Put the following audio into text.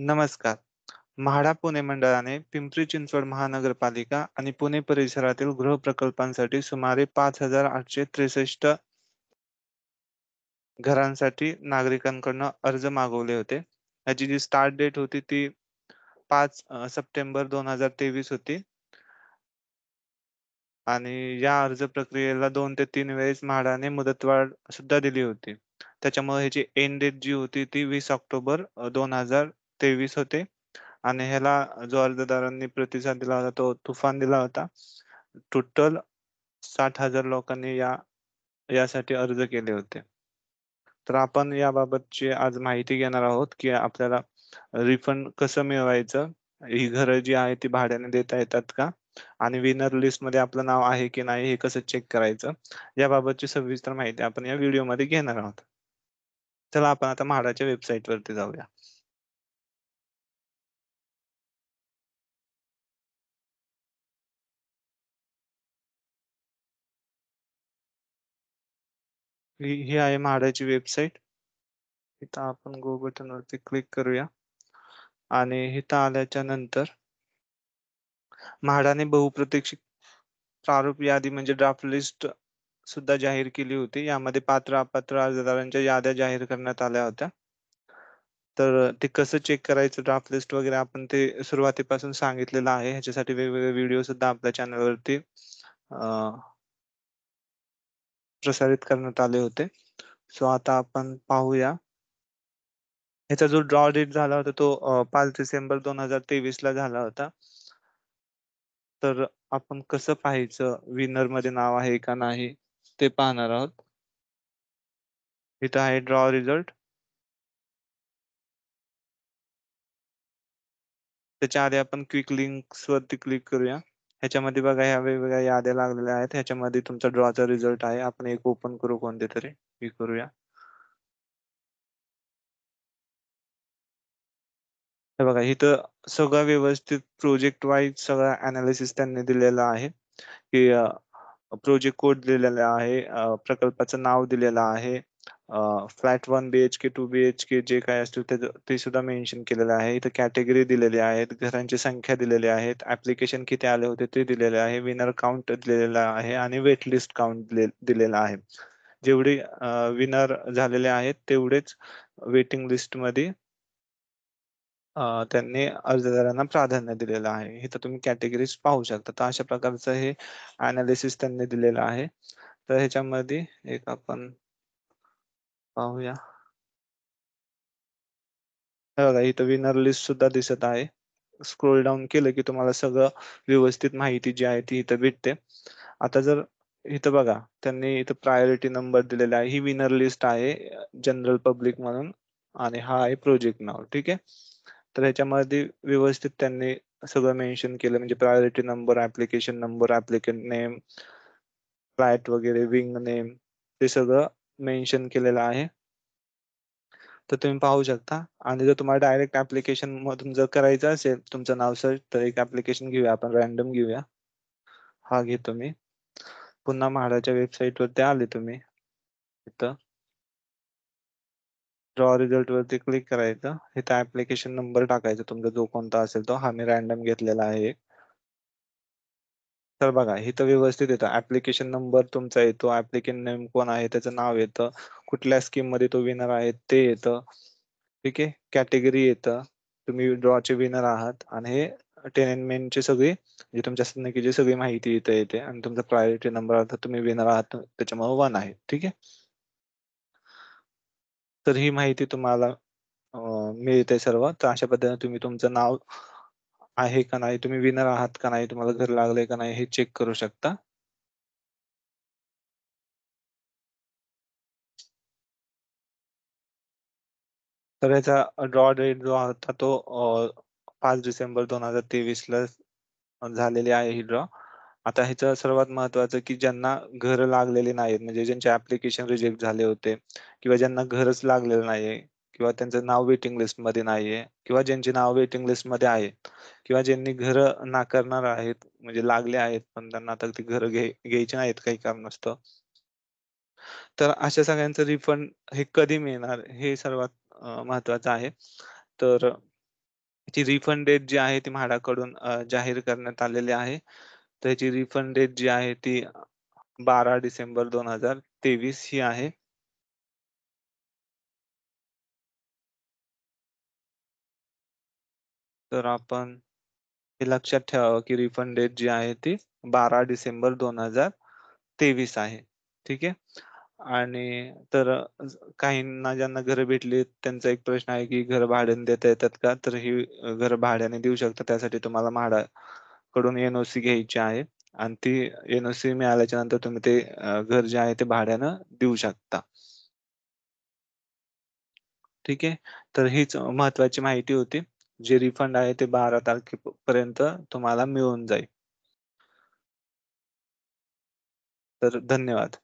नमस्कार. म्हाडा पुणे मंडळाने पिंपरी चिंचवड महानगरपालिका आणि पुणे परिसरातील गृह प्रकल्पांसाठी सुमारे पाच हजार आठशे त्रेसष्ट घरांसाठी नागरिकांकडनं अर्ज मागवले होते. याची जी स्टार्ट डेट होती ती पाच सप्टेंबर दोन हजार तेवीस होती. आणि या अर्ज प्रक्रियेला दोन ते तीन वेळेस म्हाडाने मुदतवाढ सुद्धा दिली होती. त्याच्यामुळे ह्याची एंड डेट जी होती ती वीस ऑक्टोबर दोन हजार तेवीस होते आणि ह्याला जो अर्जदारांनी प्रतिसाद दिला होता तो तुफान दिला होता टोटल साठ हजार लोकांनी या यासाठी अर्ज केले होते तर आपण याबाबतची आज माहिती घेणार आहोत की आपल्याला रिफंड कसं मिळवायचं ही घरं जी आहे ती भाड्याने देता येतात का आणि विनर लिस्ट मध्ये आपलं नाव आहे की नाही हे कसं चेक करायचं याबाबतची सविस्तर माहिती आपण या व्हिडिओ मध्ये घेणार आहोत चला आपण आता म्हाडाच्या वेबसाईट वरती जाऊया ही आहे म्हाडाची वेबसाईट इथं आपण गो बटनवरती क्लिक करूया आणि इथं आल्याच्या नंतर म्हाडाने बहुप्रतीक्षित प्रारूप यादी म्हणजे ड्राफ्ट लिस्ट सुद्धा जाहीर केली होती यामध्ये पात्र अपात्र अर्जदारांच्या याद्या जाहीर करण्यात आल्या होत्या तर ते कसं चेक करायचं ड्राफ्ट लिस्ट वगैरे आपण ते सुरुवातीपासून सांगितलेलं आहे ह्याच्यासाठी वेगवेगळे व्हिडिओ सुद्धा आपल्या चॅनलवरती प्रसारित करण्यात आले होते सो आता आपण पाहूया ह्याचा जो ड्रॉ डेट झाला होता तो पाच डिसेंबर दोन हजार तेवीस ला झाला होता तर आपण कसं पाहायचं विनर मध्ये नाव आहे का नाही ते पाहणार आहोत इथं आहे ड्रॉ रिझल्ट त्याच्या आधी आपण क्विक लिंक वरती क्लिक करूया ह्याच्यामध्ये बघा ह्या वेगवेगळ्या याद्या लागलेल्या आहेत ह्याच्यामध्ये तुमचा ड्रॉचा रिझल्ट आहे आपण एक ओपन करू कोणते तरी हे करूया हे बघा इथं सगळं व्यवस्थित प्रोजेक्ट वाईज सगळं अनालिसिस त्यांनी दिलेला आहे की प्रोजेक्ट कोड दिलेला आहे प्रकल्पाचं नाव दिलेलं आहे flat one B H K two B H K जे काय असतील ते ते सुद्धा मेन्शन केलेलं आहे इथं कॅटेगरी दिलेली आहेत घरांची संख्या दिलेली आहे ऍप्लिकेशन किती आले होते ते दिलेले आहे विनर काउंट दिलेला आहे आणि वेट लिस्ट काउंट दिलेला आहे जेवढे विनर झालेले आहेत तेवढेच वेटिंग लिस्ट मध्ये त्यांनी अर्जदारांना प्राधान्य दिलेलं आहे हे तर तुम्ही कॅटेगरीज पाहू शकता तर अशा प्रकारचं हे अनालिसिस त्यांनी दिलेलं आहे तर ह्याच्यामध्ये एक आपण पाहूया हे बघा इथं विनर लिस्ट सुद्धा दिसत आहे स्क्रोल डाऊन केलं की तुम्हाला सगळं व्यवस्थित माहिती जी आहे ती इथं भेटते आता जर इथं बघा त्यांनी इथं प्रायोरिटी नंबर दिलेला आहे ही विनर लिस्ट आहे जनरल पब्लिक म्हणून आणि हा आहे प्रोजेक्ट नाव ठीक आहे तर ह्याच्यामध्ये व्यवस्थित त्यांनी सगळं मेन्शन केलं म्हणजे priority number application number applicant name flat वगैरे विंग नेम ते सगळं मेन्शन केलेला आहे तर तुम्ही पाहू शकता आणि जर तुम्हाला डायरेक्ट ऍप्लिकेशन मधून जर करायचं असेल तुमचं नाव सर्च तर एक ऍप्लिकेशन घेऊया आपण रॅन्डम घेऊया हा घेतो मी पुन्हा महाडाच्या वेबसाईट वरती आले तुम्ही इथं ड्रॉ रिझल्ट वरती क्लिक करायचं इथं ऍप्लिकेशन नंबर टाकायचा तुमचा जो कोणता असेल तो हा मी रॅन्डम घेतलेला आहे एक तर बघा इथं व्यवस्थित येतं ऍप्लिकेशन नंबर तुमचा येतो ऍप्लिकेंट नेम कोण आहे त्याचं नाव येतं कुठल्या स्कीम मध्ये तो विनर आहे ते येतं ठीक आहे कॅटेगरी येतं तुम्ही ड्रॉचे विनर आहात आणि हे टेनमेंटचे सगळी जे तुमच्या संख्येची सगळी माहिती इथे येते आणि तुमचा प्रायोरिटी नंबर आता तुम्ही विनर आहात त्याच्यामुळे वन आहे ठीक आहे तर ही माहिती तुम्हाला मिळते सर्व तर अशा पद्धतीने तुम्ही तुमचं नाव आहे का नाही तुम्ही विनर आहात का नाही तुम्हाला घर लागले का नाही हे चेक करू शकता तर याचा ड्रॉ डेट जो होता तो पाच डिसेंबर दोन हजार तेवीस ला झालेली आहे ही ड्रॉ आता ह्याचं सर्वात महत्वाचं की ज्यांना घर लागलेले नाहीत म्हणजे ज्यांचे ऍप्लिकेशन रिजेक्ट झाले होते किंवा ज्यांना घरच लागलेलं नाहीये किंवा त्यांचं नाव वेटिंग लिस्ट मध्ये नाहीये किंवा ज्यांचे नाव वेटिंग लिस्ट मध्ये आहेत किंवा ज्यांनी घर नाकारणार आहेत म्हणजे लागले आहेत पण त्यांना आता ती घर घ्यायची नाहीत काही कारण नसतं तर अशा सगळ्यांचं रिफंड हे कधी मिळणार हे सर्वात महत्वाचं आहे तर ती रिफंड डेट जी आहे ती म्हाडाकडून जाहीर करण्यात आलेली आहे त्याची रिफंड डेट जी आहे ती बारा डिसेंबर दोन हजार तेवीस ही आहे तर आपण हे लक्षात ठेवावं की रिफंड डेट जी आहे ती बारा डिसेंबर दोन हजार तेवीस आहे ठीक आहे आणि तर काहींना ज्यांना घर भेटली त्यांचा एक प्रश्न आहे की घर भाड्याने देता येतात का तर ही घर भाड्याने देऊ शकता त्यासाठी तुम्हाला कडून एनओसी घ्यायची आहे आणि ती एनओसी मिळाल्याच्या नंतर तुम्ही ते घर जे आहे ते भाड्यानं देऊ शकता ठीक आहे तर हीच महत्वाची माहिती होती जे रिफंड आहे ते बारा तारखेपर्यंत तुम्हाला मिळून जाईल तर धन्यवाद